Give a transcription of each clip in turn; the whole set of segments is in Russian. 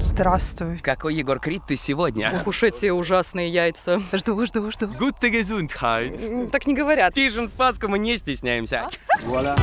Здравствуй. Какой Егор Крид ты сегодня? Ох уж эти ужасные яйца. Жду, жду, жду. Гутте gesundheit. Так не говорят. Пишем спаску, мы не стесняемся. Voilà.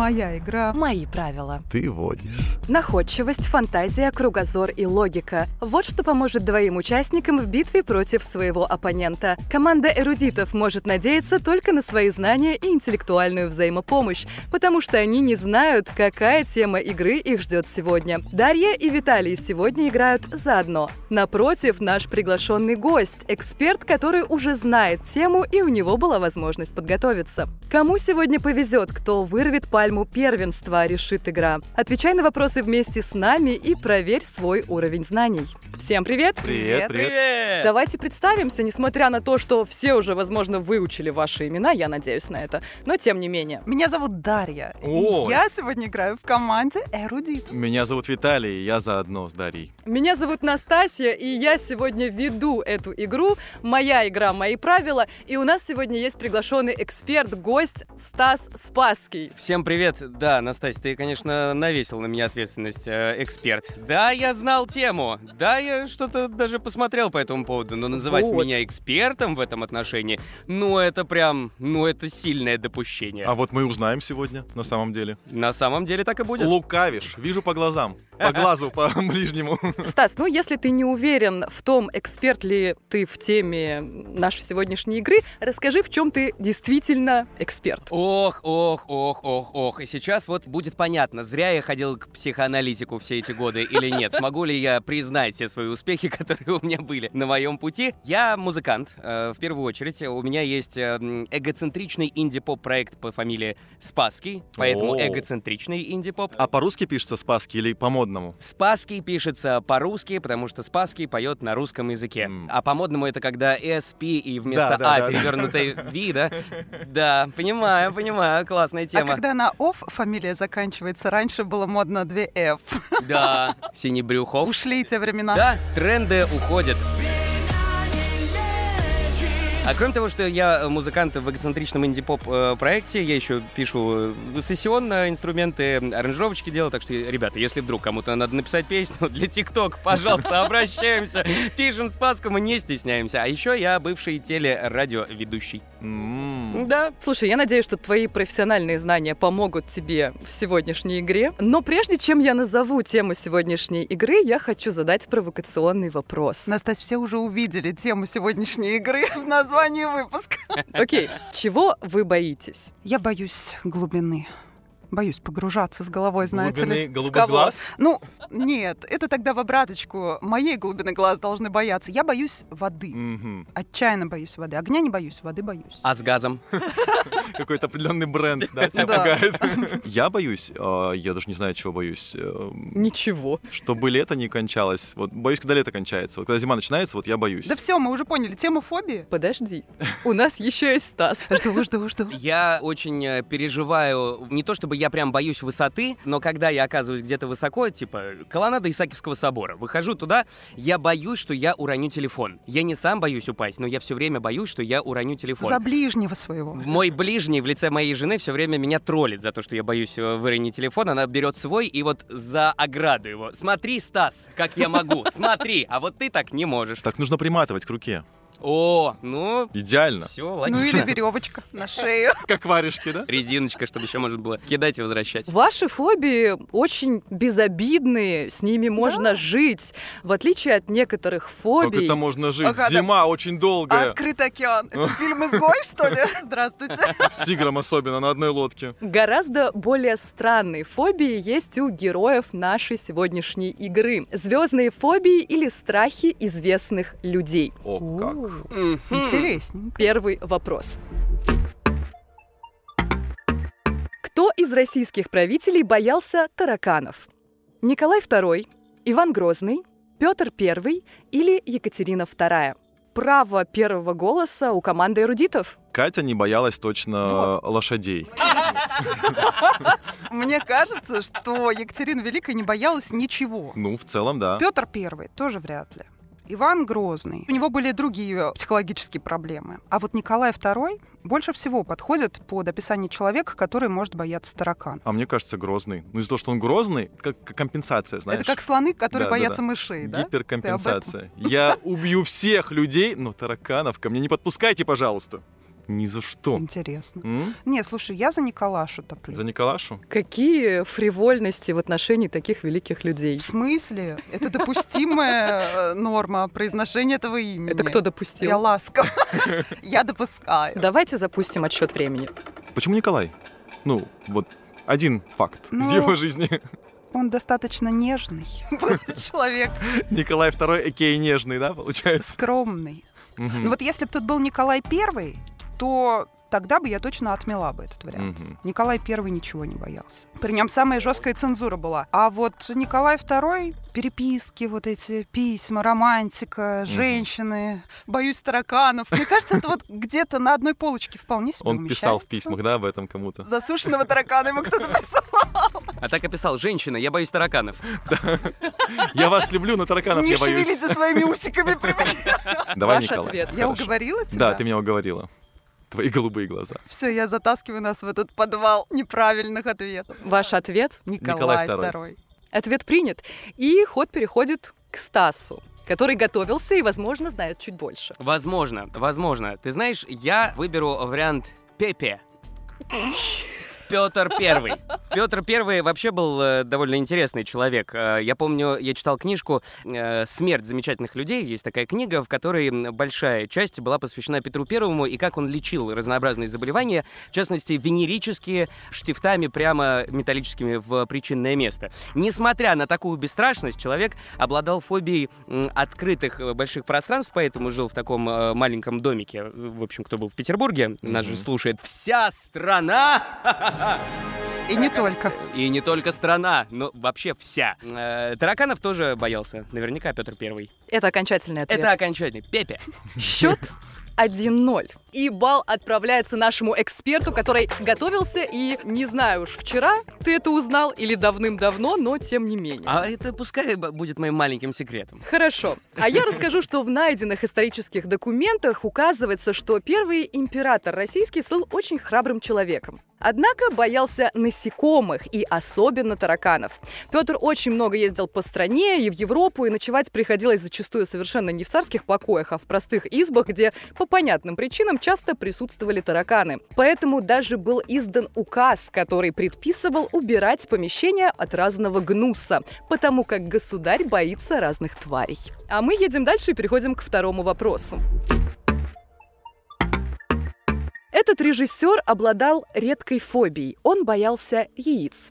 Моя игра. Мои правила. Ты водишь. Находчивость, фантазия, кругозор и логика. Вот что поможет двоим участникам в битве против своего оппонента. Команда эрудитов может надеяться только на свои знания и интеллектуальную взаимопомощь, потому что они не знают, какая тема игры их ждет сегодня. Дарья и Виталий сегодня играют заодно. Напротив, наш приглашенный гость, эксперт, который уже знает тему и у него была возможность подготовиться. Кому сегодня повезет, кто вырвет пальму первенства, решит игра. Отвечай на вопросы вместе с нами и проверь свой уровень знаний. Всем привет! Привет, привет! привет. Давайте представимся, несмотря на то, что все уже, возможно, выучили ваши имена, я надеюсь на это, но тем не менее. Меня зовут Дарья, О! и я сегодня играю в команде Эрудит. Меня зовут Виталий, и я заодно с Дарьей. Меня зовут Настасья, и я сегодня веду эту игру. Моя игра, мои правила, и у нас сегодня есть приглашенный эксперт, гость гость Стас Спасский. Всем привет. Да, Настасья, ты, конечно, навесил на меня ответственность, э, эксперт. Да, я знал тему. Да, я что-то даже посмотрел по этому поводу, но называть вот. меня экспертом в этом отношении, ну это прям, ну это сильное допущение. А вот мы узнаем сегодня, на самом деле. На самом деле так и будет. Лукавишь, вижу по глазам, по глазу, по ближнему. Стас, ну если ты не уверен в том, эксперт ли ты в теме нашей сегодняшней игры, расскажи, в чем ты действительно эксперт эксперт. Ох, ох, ох, ох, ох. И сейчас вот будет понятно, зря я ходил к психоаналитику все эти годы или нет. Смогу ли я признать все свои успехи, которые у меня были на моем пути? Я музыкант, э, в первую очередь. У меня есть э, эгоцентричный инди-поп проект по фамилии Спаски, поэтому эгоцентричный инди-поп. А по-русски пишется Спаски или по-модному? Спаски пишется по-русски, потому что Спаски поет на русском языке. А по-модному это когда S, и вместо А да, перевернутое V, да? Да, понимаю, понимаю, классная а тема. А когда на оф, фамилия заканчивается, раньше было модно две «ф». Да, Брюхов. Ушли те времена. Да, тренды уходят. Привет! А кроме того, что я э, музыкант в эгоцентричном инди-поп э, проекте, я еще пишу э, сессионно инструменты, аранжировочки делаю, так что, ребята, если вдруг кому-то надо написать песню для ТикТок, пожалуйста, обращаемся, пишем с паском и не стесняемся. А еще я бывший телерадиоведущий. Да. Слушай, я надеюсь, что твои профессиональные знания помогут тебе в сегодняшней игре. Но прежде чем я назову тему сегодняшней игры, я хочу задать провокационный вопрос. Настась, все уже увидели тему сегодняшней игры в названии название выпуска. Окей, чего вы боитесь? Я боюсь глубины боюсь погружаться с головой, знаете Глубины ли. голубых глаз? Ну, нет, это тогда в обраточку. Моей глубины глаз должны бояться. Я боюсь воды. Отчаянно боюсь воды. Огня не боюсь, воды боюсь. А с газом? Какой-то определенный бренд, да, тебя Да. пугает. Я боюсь, а, я даже не знаю, чего боюсь, э, Ничего. чтобы лето не кончалось. Вот боюсь, когда лето кончается. Вот когда зима начинается, вот я боюсь. Да все, мы уже поняли, тему фобии. Подожди, у нас еще есть Стас. Жду, жду, жду. Я очень э, переживаю, не то чтобы я прям боюсь высоты, но когда я оказываюсь где-то высоко, типа колоннада Исаакиевского собора, выхожу туда, я боюсь, что я уроню телефон. Я не сам боюсь упасть, но я все время боюсь, что я уроню телефон. За ближнего своего. Мой ближний в лице моей жены все время меня троллит за то, что я боюсь э, выронить телефон. Она берет свой и вот за ограду его. Смотри, Стас, как я могу, смотри, а вот ты так не можешь. Так нужно приматывать к руке. О, ну... Идеально. Все, логично. Ну или веревочка на шею. Как варежки, да? Резиночка, чтобы еще можно было кидать и возвращать. Ваши фобии очень безобидные, с ними можно да? жить. В отличие от некоторых фобий... Как это можно жить? Ага, Зима да. очень долгая. Открытый океан. Это фильм «Изгой», что ли? Здравствуйте. С тигром особенно, на одной лодке. Гораздо более странные фобии есть у героев нашей сегодняшней игры. Звездные фобии или страхи известных людей. О, как mm Интересненько. Первый вопрос. Кто из российских правителей боялся тараканов? Николай II, Иван Грозный, Петр I или Екатерина II? Право первого голоса у команды эрудитов. Катя не боялась точно вот. лошадей. Мне кажется, что Екатерина Великая не боялась ничего. Ну, в целом, да. Петр Первый тоже вряд ли. Иван Грозный. У него были другие психологические проблемы. А вот Николай II больше всего подходит под описание человека, который может бояться таракан. А мне кажется, Грозный. Ну, из-за того, что он Грозный, это как компенсация, знаешь. Это как слоны, которые да, боятся да, да. мышей, да? Гиперкомпенсация. Я убью всех людей, но тараканов ко мне не подпускайте, пожалуйста ни за что. Интересно. М? Не, слушай, я за Николашу топлю. За Николашу? Какие фривольности в отношении таких великих людей? В смысле? Это допустимая э, норма произношения этого имени. Это кто допустил? Я ласка. Я допускаю. Давайте запустим отсчет времени. Почему Николай? Ну, вот один факт ну... из его жизни. Он достаточно нежный человек. Николай II, Экей а нежный, да, получается? Скромный. Ну вот если бы тут был Николай Первый, то тогда бы я точно отмела бы этот вариант. Угу. Николай Первый ничего не боялся. При нем самая жесткая цензура была. А вот Николай Второй. переписки, вот эти письма, романтика, женщины, угу. боюсь тараканов. Мне кажется, это вот где-то на одной полочке вполне себе Он писал в письмах, да, об этом кому-то? Засушенного таракана ему кто-то писал. А так и писал, женщина, я боюсь тараканов. Я вас люблю, но тараканов я боюсь. Не шевелите своими усиками. Давай, Николай. Я уговорила тебя? Да, ты меня уговорила твои голубые глаза. Все, я затаскиваю нас в этот подвал неправильных ответов. Ваш ответ? Николай, Николай II. II. Ответ принят. И ход переходит к Стасу который готовился и, возможно, знает чуть больше. Возможно, возможно. Ты знаешь, я выберу вариант Пепе. Петр Первый. Петр Первый вообще был э, довольно интересный человек. Э, я помню, я читал книжку э, «Смерть замечательных людей». Есть такая книга, в которой большая часть была посвящена Петру Первому и как он лечил разнообразные заболевания, в частности, венерические, штифтами прямо металлическими в причинное место. Несмотря на такую бесстрашность, человек обладал фобией открытых больших пространств, поэтому жил в таком маленьком домике. В общем, кто был в Петербурге, нас же слушает вся страна. И не только. И не только страна, но вообще вся. Э, тараканов тоже боялся. Наверняка Петр Первый. Это окончательный ответ. Это окончательный. Пепе. Счет 1-0. И бал отправляется нашему эксперту, который готовился и, не знаю уж, вчера ты это узнал или давным-давно, но тем не менее. А это пускай будет моим маленьким секретом. Хорошо. А я расскажу, что в найденных исторических документах указывается, что первый император российский был очень храбрым человеком. Однако боялся насекомых и особенно тараканов. Петр очень много ездил по стране и в Европу, и ночевать приходилось зачастую совершенно не в царских покоях, а в простых избах, где по понятным причинам часто присутствовали тараканы. Поэтому даже был издан указ, который предписывал убирать помещение от разного гнуса, потому как государь боится разных тварей. А мы едем дальше и переходим к второму вопросу. Этот режиссер обладал редкой фобией. Он боялся яиц.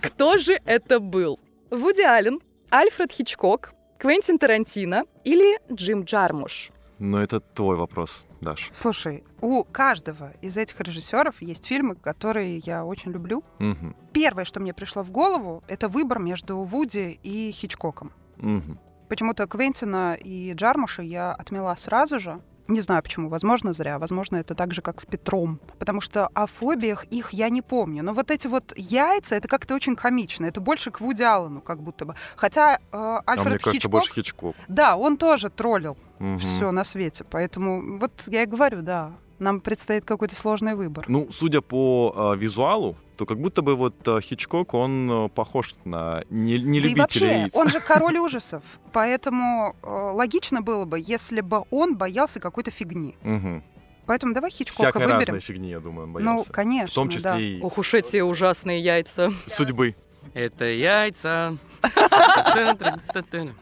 Кто же это был? Вуди Аллен, Альфред Хичкок, Квентин Тарантино или Джим Джармуш? Но это твой вопрос, Даш. Слушай, у каждого из этих режиссеров есть фильмы, которые я очень люблю. Угу. Первое, что мне пришло в голову, это выбор между Вуди и Хичкоком. Угу. Почему-то Квентина и Джармуша я отмела сразу же, не знаю почему, возможно, зря, возможно, это так же, как с Петром, потому что о фобиях их я не помню. Но вот эти вот яйца, это как-то очень комично, это больше к Вуди Аллену как будто бы. Хотя э, Альфред а мне кажется, Хичкок... больше Хичкок. Да, он тоже троллил угу. все на свете, поэтому вот я и говорю, да, нам предстоит какой-то сложный выбор. Ну, судя по э, визуалу, то как будто бы вот э, Хичкок, он э, похож на не, не да любителя вообще, яиц. он же король ужасов, поэтому э, логично было бы, если бы он боялся какой-то фигни. Угу. Поэтому давай Хичкока Всякой выберем. разной фигни, я думаю, он ну, боялся. Ну, конечно, В том числе да. и... Ох уж эти ужасные яйца. Судьбы. Это яйца.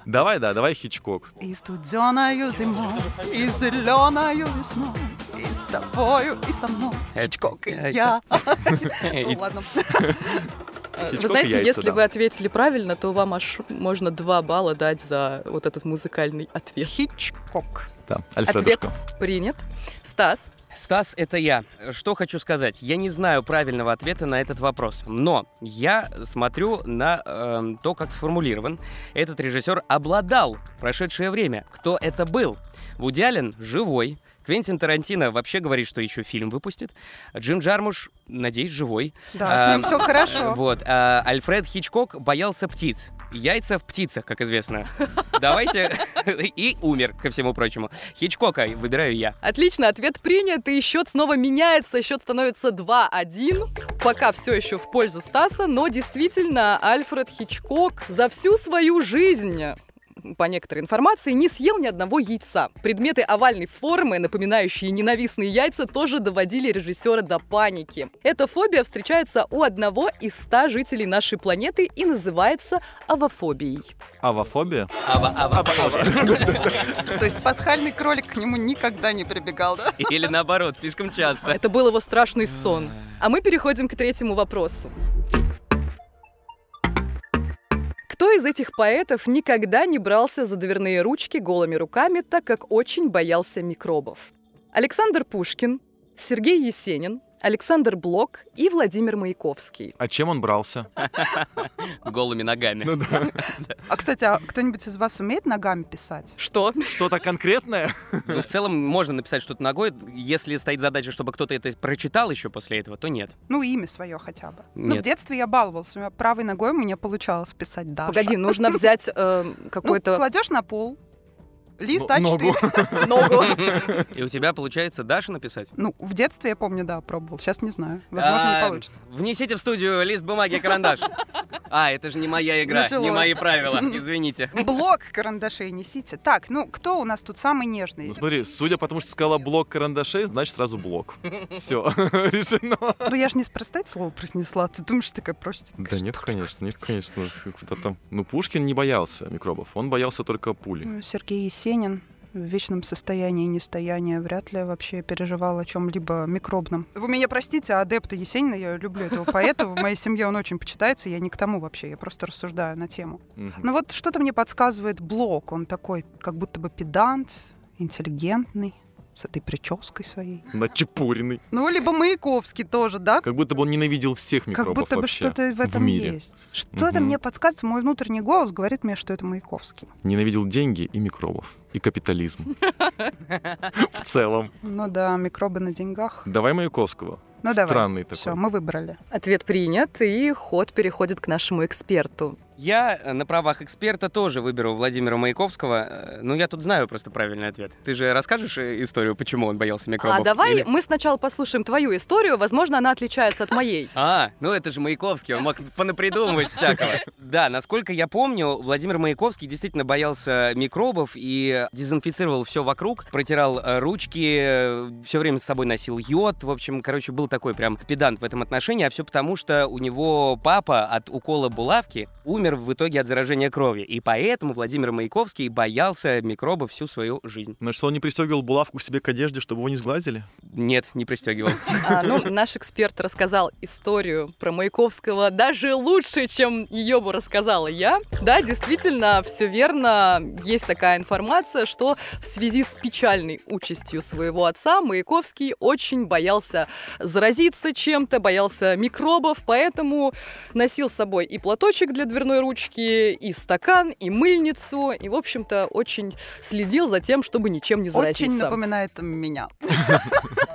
Давай, да, давай Хичкок. И студеною зимой, и зеленою весной, и с тобою, и со мной. Хичкок и я. Ну, ладно. вы знаете, если вы ответили правильно, то вам аж можно два балла дать за вот этот музыкальный ответ. Хичкок. Да, Альфредушка. Ответ принят. Стас, Стас, это я. Что хочу сказать? Я не знаю правильного ответа на этот вопрос, но я смотрю на э, то, как сформулирован. Этот режиссер обладал прошедшее время. Кто это был? Вуди живой, Квентин Тарантино вообще говорит, что еще фильм выпустит. Джим Джармуш, надеюсь, живой. Да, а, с ним все хорошо. Вот. А, Альфред Хичкок боялся птиц. Яйца в птицах, как известно. Давайте. И умер, ко всему прочему. Хичкока выбираю я. Отлично, ответ принят. И счет снова меняется. Счет становится 2-1. Пока все еще в пользу Стаса, но действительно Альфред Хичкок за всю свою жизнь по некоторой информации, не съел ни одного яйца. Предметы овальной формы, напоминающие ненавистные яйца, тоже доводили режиссера до паники. Эта фобия встречается у одного из ста жителей нашей планеты и называется авофобией. Авофобия? Ава, ава, ава. То есть пасхальный кролик к нему никогда не прибегал, да? Или наоборот, слишком часто. Это был его страшный сон. А мы переходим к третьему вопросу. из этих поэтов никогда не брался за дверные ручки голыми руками, так как очень боялся микробов. Александр Пушкин, Сергей Есенин, Александр Блок и Владимир Маяковский. А чем он брался? Голыми ногами. Ну а, кстати, а кто-нибудь из вас умеет ногами писать? Что? Что-то конкретное? Ну, в целом, можно написать что-то ногой. Если стоит задача, чтобы кто-то это прочитал еще после этого, то нет. Ну, имя свое хотя бы. Ну, в детстве я баловался. У меня правой ногой меня получалось писать Даша. Погоди, нужно взять э, ну, какой-то... Ну, кладешь на пол, Лист А4. Ногу. И у тебя получается Даша написать? Ну, в детстве, я помню, да, пробовал. Сейчас не знаю. Возможно, не а, получится. Внесите в студию лист бумаги и карандаш. А, это же не моя игра, не мои правила, извините. Блок карандашей несите. Так, ну, кто у нас тут самый нежный? Ну, смотри, судя по тому, что сказала блок карандашей, значит, сразу блок. Все, решено. Ну, я же не спроста это слово произнесла. Ты думаешь, такая простенькая? Да нет, конечно, нет, конечно. Ну, Пушкин не боялся микробов, он боялся только пули. Ну, Сергей Есенин в вечном состоянии нестояния вряд ли вообще переживал о чем-либо микробном. Вы меня простите, адепты Есенина, я люблю этого поэта, в моей семье он очень почитается, я не к тому вообще, я просто рассуждаю на тему. Но вот что-то мне подсказывает Блок, он такой как будто бы педант, интеллигентный, с этой прической своей. Начепуренный. Ну, либо Маяковский тоже, да? Как будто бы он ненавидел всех микробов Как будто бы что-то в этом в мире. есть. Что-то угу. мне подсказывает, мой внутренний голос говорит мне, что это Маяковский. Ненавидел деньги и микробов. И капитализм. В целом. Ну да, микробы на деньгах. Давай Маяковского. Ну, Странный давай. такой. Все, мы выбрали. Ответ принят, и ход переходит к нашему эксперту. Я э, на правах эксперта тоже выберу Владимира Маяковского, э, но ну, я тут знаю просто правильный ответ. Ты же расскажешь э, историю, почему он боялся а микробов? А давай Или... мы сначала послушаем твою историю, возможно, она отличается от моей. А, ну это же Маяковский, он мог понапридумывать всякого. Да, насколько я помню, Владимир Маяковский действительно боялся микробов и дезинфицировал все вокруг, протирал ручки, все время с собой носил йод, в общем, короче, был такой прям педант в этом отношении, а все потому, что у него папа от укола булавки умер умер в итоге от заражения крови, И поэтому Владимир Маяковский боялся микробов всю свою жизнь. Ну что, он не пристегивал булавку себе к одежде, чтобы его не сглазили? Нет, не пристегивал. А, ну, наш эксперт рассказал историю про Маяковского даже лучше, чем ее бы рассказала я. Да, действительно, все верно. Есть такая информация, что в связи с печальной участью своего отца Маяковский очень боялся заразиться чем-то, боялся микробов, поэтому носил с собой и платочек для дверной одной ручки, и стакан, и мыльницу, и, в общем-то, очень следил за тем, чтобы ничем не заразиться. Очень напоминает меня.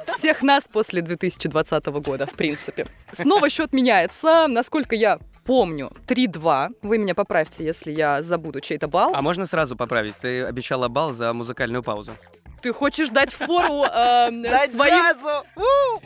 Всех нас после 2020 года, в принципе. Снова счет меняется. Насколько я помню, 3-2. Вы меня поправьте, если я забуду чей-то бал А можно сразу поправить? Ты обещала балл за музыкальную паузу. Ты хочешь дать фору э, своим...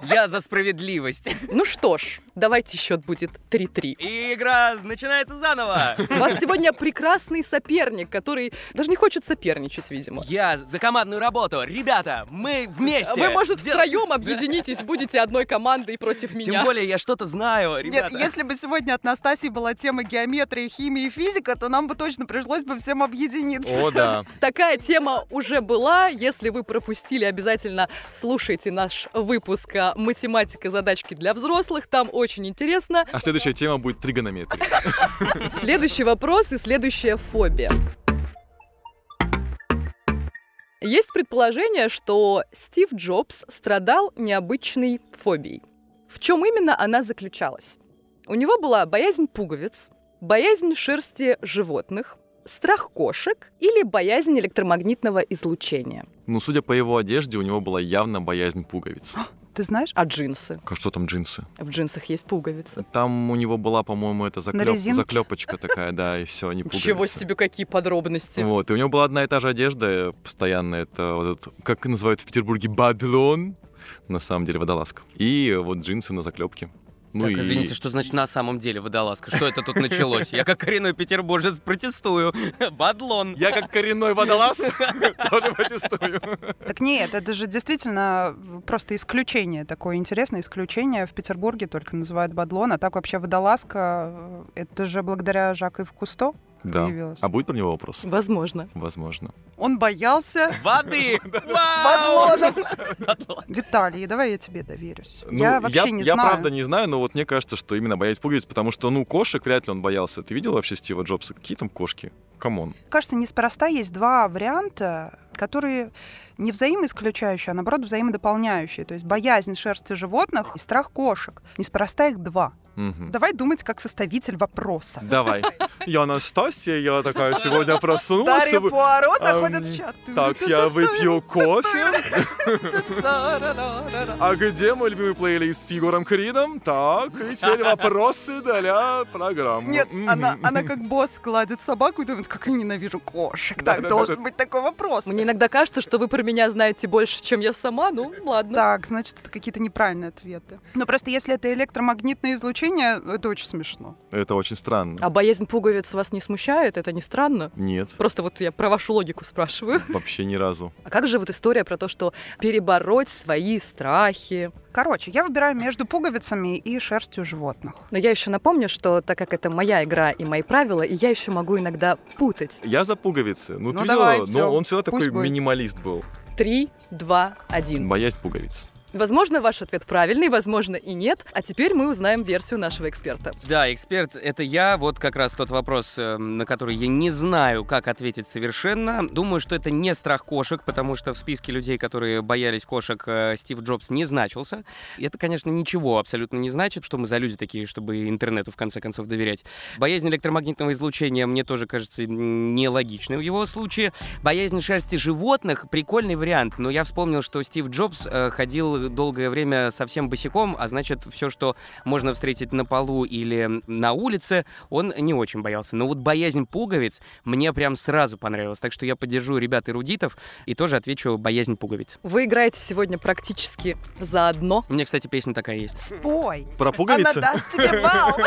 Я за справедливость. Ну что ж, давайте счет будет 3-3. И игра начинается заново. У вас сегодня прекрасный соперник, который даже не хочет соперничать, видимо. Я за командную работу. Ребята, мы вместе. Вы, может, Сдел... втроем объединитесь, будете одной командой против меня. Тем более, я что-то знаю, ребята. Нет, если бы сегодня от Настасии была тема геометрии, химии и физика, то нам бы точно пришлось бы всем объединиться. О, да. Такая тема уже была, если если вы пропустили, обязательно слушайте наш выпуск «Математика. Задачки для взрослых». Там очень интересно. А следующая тема будет тригонометрия. Следующий вопрос и следующая фобия. Есть предположение, что Стив Джобс страдал необычной фобией. В чем именно она заключалась? У него была боязнь пуговиц, боязнь шерсти животных, страх кошек или боязнь электромагнитного излучения. Ну, судя по его одежде, у него была явно боязнь пуговиц. А, ты знаешь? А джинсы? А что там джинсы? В джинсах есть пуговицы. Там у него была, по-моему, эта заклеп... заклепочка такая, да, и все, они пуговицы. Чего себе, какие подробности. Вот, и у него была одна и та же одежда постоянно, это вот этот, как называют в Петербурге, бадлон, на самом деле водолазка. И вот джинсы на заклепке. Ну так, и... извините, что значит на самом деле водолазка? Что это тут началось? Я как коренной петербуржец протестую. Бадлон. Я как коренной водолаз тоже протестую. Так нет, это же действительно просто исключение такое интересное. Исключение в Петербурге только называют бадлон, а так вообще водолазка, э, это же благодаря Жак и в Кусто да. появилась. А будет про него вопрос? Возможно. Возможно. Он боялся... Воды! Бадлонов! Виталий, давай я тебе доверюсь. Ну, я вообще я, не я знаю. Я правда не знаю, но вот мне кажется, что именно боялись пуговиц, потому что, ну, кошек вряд ли он боялся. Ты видел вообще Стива Джобса? Какие там кошки? Камон. Кажется, неспроста есть два варианта, которые не взаимоисключающие, а наоборот взаимодополняющие. То есть боязнь шерсти животных и страх кошек. Неспроста их два. Угу. Давай думать как составитель вопроса. Давай. Я Анастасия, я такая сегодня проснулась. Дарья Пуаро заходит в чат. Так, я выпью кофе. А где мой любимый плейлист с Егором Кридом? Так, и теперь вопросы для программы. Нет, она, она как босс кладет собаку и думает, как я ненавижу кошек. Так, должен быть такой вопрос. Мне иногда кажется, что вы про меня знаете больше, чем я сама. Ну, ладно. Так, значит, это какие-то неправильные ответы. Но просто если это электромагнитное излучение, ощущение, это очень смешно. Это очень странно. А боязнь пуговиц вас не смущает? Это не странно? Нет. Просто вот я про вашу логику спрашиваю. Вообще ни разу. А как же вот история про то, что перебороть свои страхи? Короче, я выбираю между пуговицами и шерстью животных. Но я еще напомню, что так как это моя игра и мои правила, и я еще могу иногда путать. Я за пуговицы. Ну, ну ты давай, видела? Все. Но он всегда Пусть такой будет. минималист был. Три, два, один. Боязнь пуговиц. Возможно, ваш ответ правильный, возможно и нет. А теперь мы узнаем версию нашего эксперта. Да, эксперт — это я. Вот как раз тот вопрос, э, на который я не знаю, как ответить совершенно. Думаю, что это не страх кошек, потому что в списке людей, которые боялись кошек, э, Стив Джобс не значился. И это, конечно, ничего абсолютно не значит, что мы за люди такие, чтобы интернету, в конце концов, доверять. Боязнь электромагнитного излучения мне тоже кажется нелогичной в его случае. Боязнь шерсти животных — прикольный вариант, но я вспомнил, что Стив Джобс э, ходил долгое время совсем босиком, а значит, все, что можно встретить на полу или на улице, он не очень боялся. Но вот боязнь пуговиц мне прям сразу понравилась. Так что я поддержу ребят эрудитов и тоже отвечу боязнь пуговиц. Вы играете сегодня практически заодно. У меня, кстати, песня такая есть. Спой! Про пуговицы? Она даст тебе балл!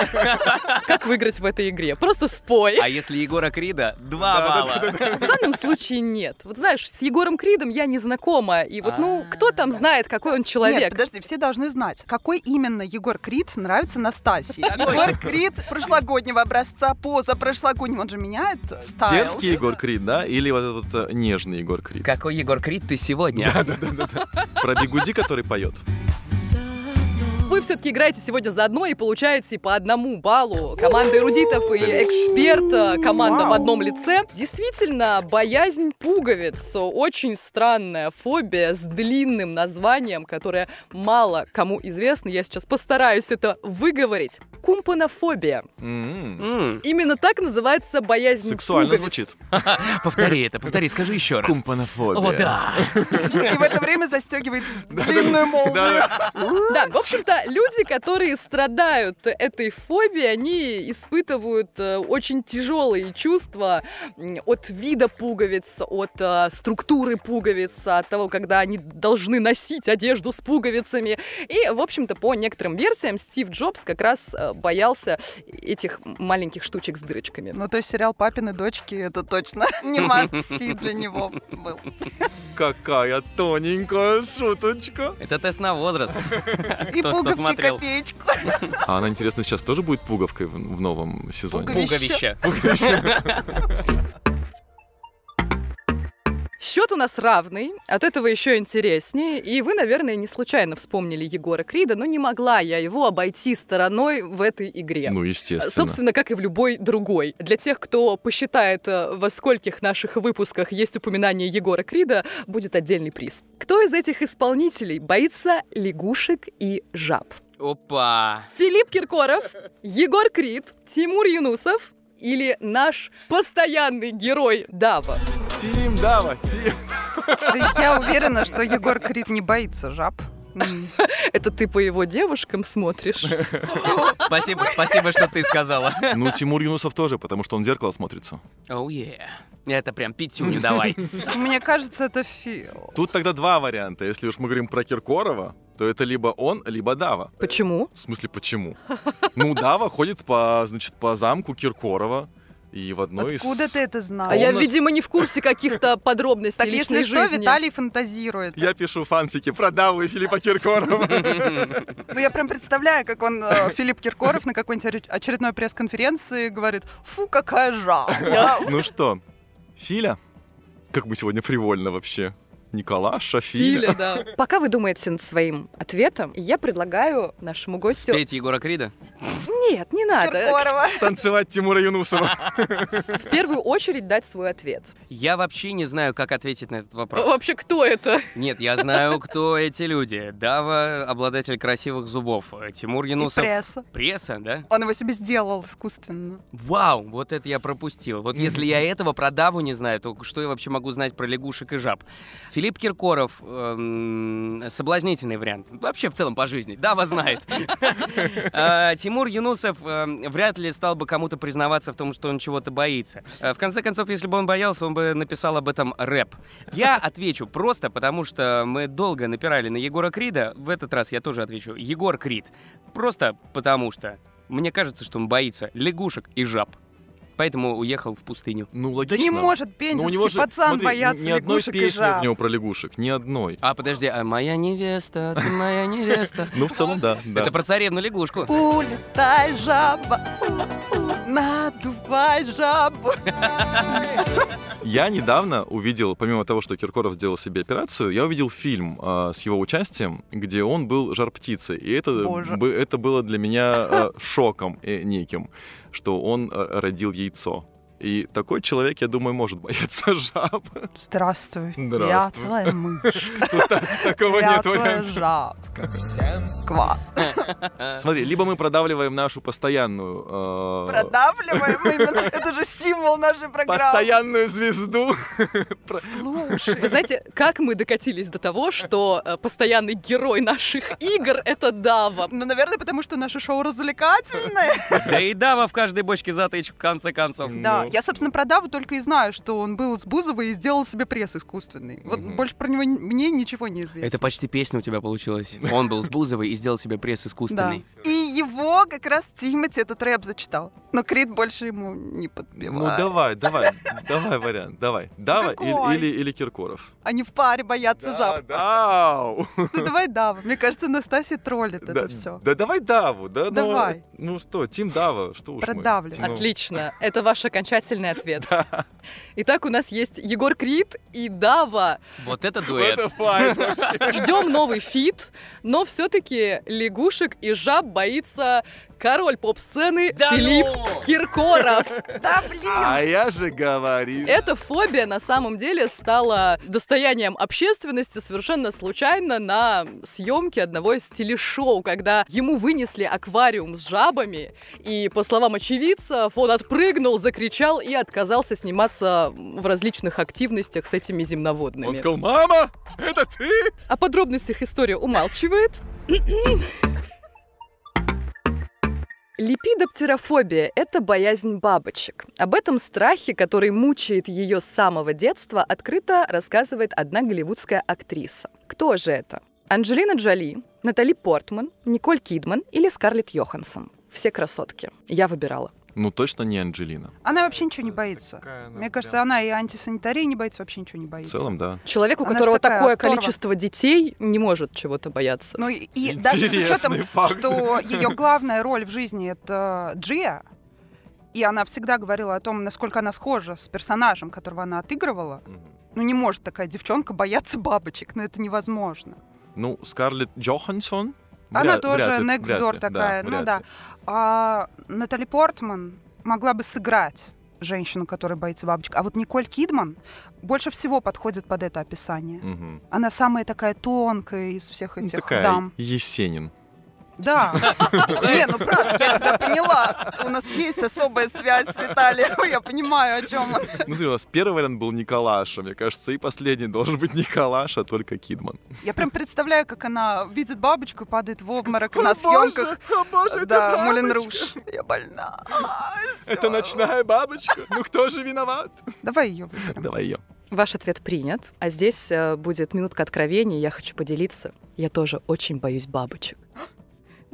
Как выиграть в этой игре? Просто спой! А если Егора Крида? Два балла! В данном случае нет. Вот знаешь, с Егором Кридом я не знакома. И вот, ну, а. кто там знает, какой он человек. Нет, подожди, все должны знать, какой именно Егор Крид нравится Настасье. Егор Крид прошлогоднего образца, поза прошлогоднего, он же меняет стайл. Детский Егор Крид, да? Или вот этот э, нежный Егор Крид? Какой Егор Крид ты сегодня? Да-да-да. Про бигуди, который поет вы все-таки играете сегодня заодно и получаете по одному баллу. Команда эрудитов и эксперт, э, команда в одном лице. Действительно, боязнь пуговиц. Очень странная фобия с длинным названием, которое мало кому известно. Я сейчас постараюсь это выговорить. Кумпанофобия. Именно так называется боязнь Сексуально пуговиц. звучит. Повтори это, повтори, скажи еще раз. Кумпанофобия. О, да. И в это время застегивает длинную молнию. Да, в общем-то, люди, которые страдают этой фобией, они испытывают э, очень тяжелые чувства от вида пуговиц, от э, структуры пуговиц, от того, когда они должны носить одежду с пуговицами. И, в общем-то, по некоторым версиям, Стив Джобс как раз э, боялся этих маленьких штучек с дырочками. Ну, то есть сериал «Папины дочки» — это точно не масси для него был. Какая тоненькая шуточка. Это тест на возраст. И пуговицы смотрел. копеечку. А она, интересно, сейчас тоже будет пуговкой в, новом сезоне? Пуговище. Пуговище. Счет у нас равный, от этого еще интереснее. И вы, наверное, не случайно вспомнили Егора Крида, но не могла я его обойти стороной в этой игре. Ну, естественно. А, собственно, как и в любой другой. Для тех, кто посчитает, э, во скольких наших выпусках есть упоминание Егора Крида, будет отдельный приз. Кто из этих исполнителей боится лягушек и жаб? Опа! Филипп Киркоров, Егор Крид, Тимур Юнусов или наш постоянный герой Дава? Тим, давай. Тим. Я уверена, что Егор Крид не боится жаб. Это ты по его девушкам смотришь? Спасибо, спасибо, что ты сказала. Ну, Тимур Юнусов тоже, потому что он в зеркало смотрится. Оу, oh, yeah. Это прям пятюню давай. Мне кажется, это Фил. Тут тогда два варианта. Если уж мы говорим про Киркорова, то это либо он, либо Дава. Почему? В смысле, почему? Ну, Дава ходит по, значит, по замку Киркорова, и в одной Откуда из... ты это знал? А комнат... я, видимо, не в курсе каких-то подробностей Так если что, Виталий фантазирует. Я пишу фанфики про Даву и Филиппа Киркорова. Ну, я прям представляю, как он, э, Филипп Киркоров, на какой-нибудь очередной пресс-конференции говорит, фу, какая жалость. Ну что, Филя, как мы сегодня фривольно вообще Николаша, Филя. Филя, да. Пока вы думаете над своим ответом, я предлагаю нашему гостю... Петь Егора Крида? Нет, не надо. Киркорова. Станцевать Тимура Юнусова. В первую очередь дать свой ответ. Я вообще не знаю, как ответить на этот вопрос. Вообще, кто это? Нет, я знаю, кто эти люди. Дава, обладатель красивых зубов. Тимур Юнусов. И пресса. Пресса, да? Он его себе сделал искусственно. Вау, вот это я пропустил. Вот если я этого про Даву не знаю, то что я вообще могу знать про лягушек и жаб? Филипп Филипп Киркоров, эм, соблазнительный вариант. Вообще в целом по жизни. Да, вас знает. Э, Тимур Юнусов эм, вряд ли стал бы кому-то признаваться в том, что он чего-то боится. Э, в конце концов, если бы он боялся, он бы написал об этом рэп. Я отвечу просто, потому что мы долго напирали на Егора Крида. В этот раз я тоже отвечу. Егор Крид. Просто потому что. Мне кажется, что он боится лягушек и жаб поэтому уехал в пустыню. Ну, логично. Да не может пензенский ну, у него же, пацан смотри, бояться ни одной песни в него про лягушек, ни одной. А, подожди, а моя невеста, ты моя невеста. Ну, в целом, да. Это про царевну лягушку. Улетай, жаба надувай жабу. Я недавно увидел, помимо того, что Киркоров сделал себе операцию, я увидел фильм э, с его участием, где он был жар птицей. И это, б, это было для меня э, шоком э, неким, что он э, родил яйцо. И такой человек, я думаю, может бояться жаб. Здравствуй. Здравствуй. Я твоя мышь. Такого нет варианта. жабка. Ква. Смотри, либо мы продавливаем нашу постоянную... Э, продавливаем именно? Это же символ нашей программы. Постоянную звезду. Слушай. Вы знаете, как мы докатились до того, что э, постоянный герой наших игр — это Дава? Ну, наверное, потому что наше шоу развлекательное. Да и Дава в каждой бочке затычек, в конце концов. Да, я, собственно, про Даву только и знаю, что он был с Бузовой и сделал себе пресс искусственный. Вот угу. больше про него мне ничего не известно. Это почти песня у тебя получилась. Он был с Бузовой и сделал себе пресс искусственный. Да. И его как раз Тимати этот рэп зачитал. Но Крид больше ему не подбивает. Ну давай, давай, давай вариант, давай. Ну, давай или, или, Киркоров. Они в паре боятся да, жаб. Да. Ну давай Дава. Мне кажется, Настасья троллит да, это все. Да давай Даву. Да, ну, давай. Ну, ну что, Тим Дава, что уж Продавлю. Мы. Ну. Отлично, это ваш окончательный ответ. Да. Итак, у нас есть Егор Крид и Дава. Вот это дуэт. Ждем новый фит, но все-таки лягушек и жаб боится появляется король поп-сцены да ну! Филипп ну! Киркоров. Да блин! А я же говорил. Эта фобия на самом деле стала достоянием общественности совершенно случайно на съемке одного из телешоу, когда ему вынесли аквариум с жабами, и, по словам очевидцев, он отпрыгнул, закричал и отказался сниматься в различных активностях с этими земноводными. Он сказал, мама, это ты? О подробностях история умалчивает. Липидоптерофобия – это боязнь бабочек. Об этом страхе, который мучает ее с самого детства, открыто рассказывает одна голливудская актриса. Кто же это? Анджелина Джоли, Натали Портман, Николь Кидман или Скарлетт Йоханссон. Все красотки. Я выбирала. Ну, точно не Анджелина. Она вообще ничего не боится. Мне кажется, она и антисанитарии не боится, вообще ничего не боится. В целом, да. Человек, у она которого такое оторва. количество детей, не может чего-то бояться. Ну, и, и даже с учетом, факт. что ее главная роль в жизни — это Джия, и она всегда говорила о том, насколько она схожа с персонажем, которого она отыгрывала. Ну, не может такая девчонка бояться бабочек, но ну, это невозможно. Ну, Скарлетт Джохансон — она тоже вряд next door ли, такая, да, ну да. Ли. А Натали Портман могла бы сыграть женщину, которая боится бабочек. А вот Николь Кидман больше всего подходит под это описание. Угу. Она самая такая тонкая из всех ну, этих такая дам. Есенин. Да. Не, ну правда, я тебя поняла. У нас есть особая связь с Виталием, я понимаю, о чем он. Ну, смотри, у нас первый вариант был Николаша, мне кажется, и последний должен быть Николаша, только Кидман. Я прям представляю, как она видит бабочку и падает в обморок о, на боже, съемках. боже, да, Мулин Руш. Я больна. А, это ночная бабочка. Ну кто же виноват? Давай ее выберем. Давай ее. Ваш ответ принят. А здесь э, будет минутка откровения. Я хочу поделиться. Я тоже очень боюсь бабочек.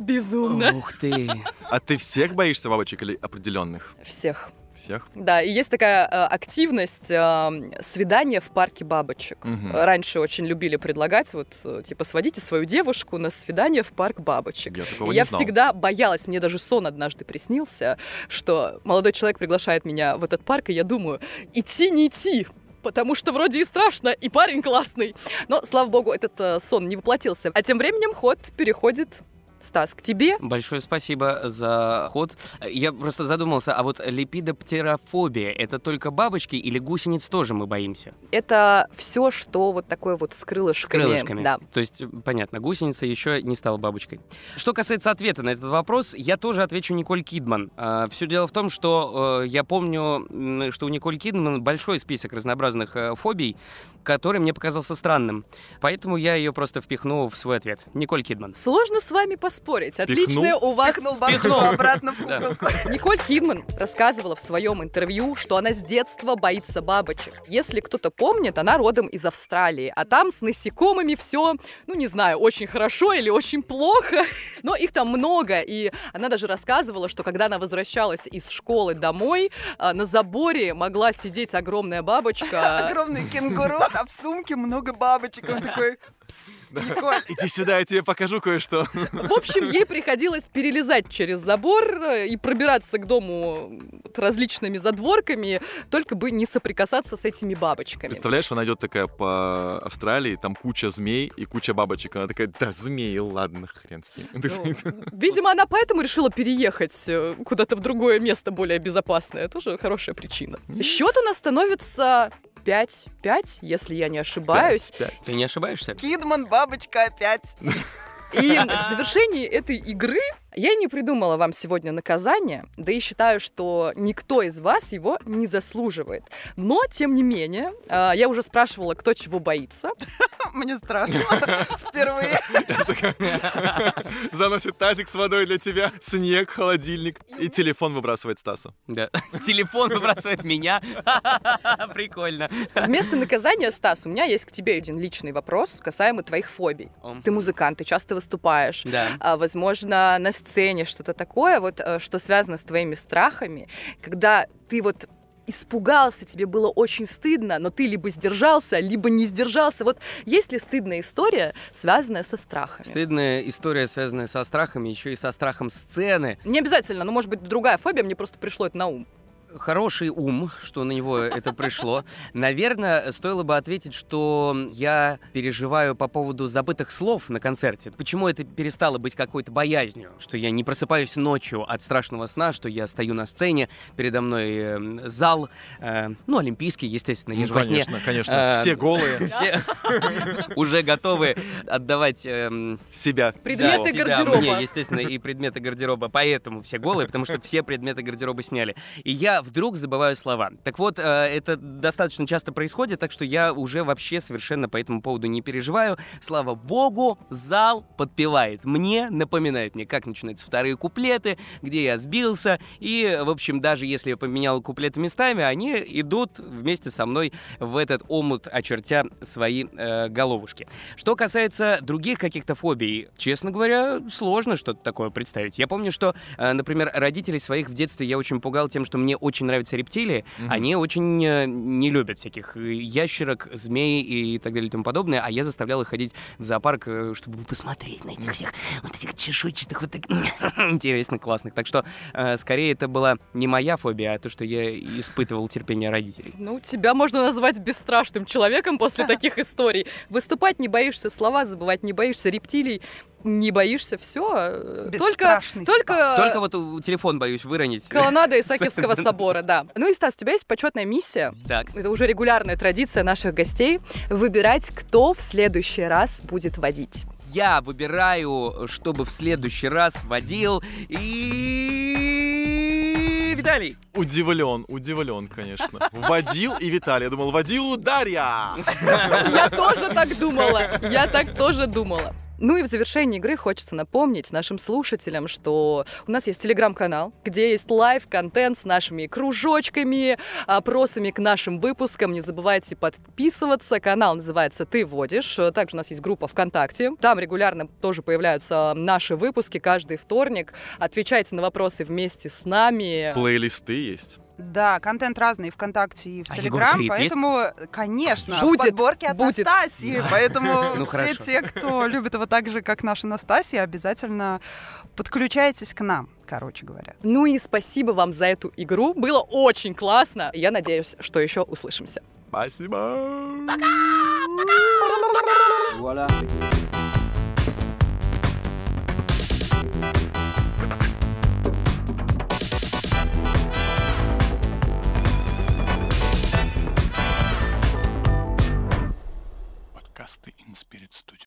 Безумно. Ух ты. А ты всех боишься бабочек или определенных? Всех. Всех? Да, и есть такая э, активность э, свидания в парке бабочек. Угу. Раньше очень любили предлагать, вот, э, типа, сводите свою девушку на свидание в парк бабочек. Я, такого и не я знал. всегда боялась, мне даже сон однажды приснился, что молодой человек приглашает меня в этот парк, и я думаю, идти не идти, потому что вроде и страшно, и парень классный. Но, слава богу, этот э, сон не воплотился. А тем временем ход переходит Стас, к тебе. Большое спасибо за ход. Я просто задумался, а вот липидоптерофобия – это только бабочки или гусениц тоже мы боимся? Это все, что вот такое вот с крылышками. С крылышками. Да. То есть, понятно, гусеница еще не стала бабочкой. Что касается ответа на этот вопрос, я тоже отвечу Николь Кидман. А, все дело в том, что э, я помню, что у Николь Кидман большой список разнообразных э, фобий, который мне показался странным. Поэтому я ее просто впихну в свой ответ. Николь Кидман. Сложно с вами поспорить спорить. Отличное у вас... Пихнул бабушку обратно в куколку. Николь Кидман рассказывала в своем интервью, что она с детства боится бабочек. Если кто-то помнит, она родом из Австралии, а там с насекомыми все, ну не знаю, очень хорошо или очень плохо, но их там много, и она даже рассказывала, что когда она возвращалась из школы домой, а, на заборе могла сидеть огромная бабочка. Огромный кенгуру, а в сумке много бабочек. Он такой, Иди сюда, я тебе покажу кое-что. В общем, ей приходилось перелезать через забор э, и пробираться к дому э, различными задворками, только бы не соприкасаться с этими бабочками. Представляешь, она идет такая по Австралии, там куча змей и куча бабочек. Она такая, да, змеи, ладно, хрен с ним. Ну, видимо, она поэтому решила переехать э, куда-то в другое место более безопасное. Тоже хорошая причина. Счет у нас становится 5, 5, если я не ошибаюсь. 5, 5. Ты не ошибаешься? Кидман, бабочка опять. И в завершении этой игры я не придумала вам сегодня наказание, да и считаю, что никто из вас его не заслуживает. Но, тем не менее, а, я уже спрашивала, кто чего боится. Мне страшно. Впервые. Заносит тазик с водой для тебя, снег, холодильник. И телефон выбрасывает Стаса. Да. Телефон выбрасывает меня. Прикольно. Вместо наказания, Стас, у меня есть к тебе один личный вопрос касаемо твоих фобий. Ты музыкант, ты часто выступаешь. Да. А, возможно, на сцене, что-то такое, вот, э, что связано с твоими страхами, когда ты вот испугался, тебе было очень стыдно, но ты либо сдержался, либо не сдержался. Вот есть ли стыдная история, связанная со страхами? Стыдная история, связанная со страхами, еще и со страхом сцены. Не обязательно, но, может быть, другая фобия, мне просто пришло это на ум хороший ум, что на него это пришло. Наверное, стоило бы ответить, что я переживаю по поводу забытых слов на концерте. Почему это перестало быть какой-то боязнью? Что я не просыпаюсь ночью от страшного сна, что я стою на сцене, передо мной эм, зал, э, ну, олимпийский, естественно, ну, же конечно, во сне. конечно. Э, все голые. уже готовы отдавать... Эм, себя. Предметы гардероба. Мне, естественно, и предметы гардероба. Поэтому все голые, потому что все предметы гардероба сняли. И я вдруг забываю слова. Так вот, э, это достаточно часто происходит, так что я уже вообще совершенно по этому поводу не переживаю. Слава богу, зал подпевает мне, напоминает мне, как начинаются вторые куплеты, где я сбился. И, в общем, даже если я поменял куплеты местами, они идут вместе со мной в этот омут, очертя свои э, головушки. Что касается других каких-то фобий, честно говоря, сложно что-то такое представить. Я помню, что, э, например, родителей своих в детстве я очень пугал тем, что мне очень очень нравятся рептилии, угу. они очень э, не любят всяких э, ящерок, змей и так далее и тому подобное, а я заставлял их ходить в зоопарк, э, чтобы посмотреть на этих всех вот этих чешуйчатых, вот таких интересно классных. Так что скорее это была не моя фобия, а то, что я испытывал терпение родителей. Ну, тебя можно назвать бесстрашным человеком после таких историй. Выступать не боишься, слова забывать не боишься, рептилий не боишься, все. Только, только... Только вот телефон боюсь выронить. Колонада Исаакиевского собора набора, да. Ну и, Стас, у тебя есть почетная миссия. Так. Это уже регулярная традиция наших гостей. Выбирать, кто в следующий раз будет водить. Я выбираю, чтобы в следующий раз водил и... Виталий! Удивлен, удивлен, конечно. Водил и Виталий. Я думал, водил Дарья! Я тоже так думала. Я так тоже думала. Ну и в завершении игры хочется напомнить нашим слушателям, что у нас есть телеграм-канал, где есть лайв-контент с нашими кружочками, опросами к нашим выпускам. Не забывайте подписываться. Канал называется «Ты водишь». Также у нас есть группа ВКонтакте. Там регулярно тоже появляются наши выпуски каждый вторник. Отвечайте на вопросы вместе с нами. Плейлисты есть. Да, контент разный ВКонтакте и в а Телеграм, поэтому, есть? конечно, Шутит, в подборке от будет. Настасьи, да. поэтому ну, все хорошо. те, кто любит его так же, как наша Настасья, обязательно подключайтесь к нам короче говоря. Ну и спасибо вам за эту игру. Было очень классно. Я надеюсь, что еще услышимся. Спасибо. Пока! Пока! пока, пока. Spirit Studio.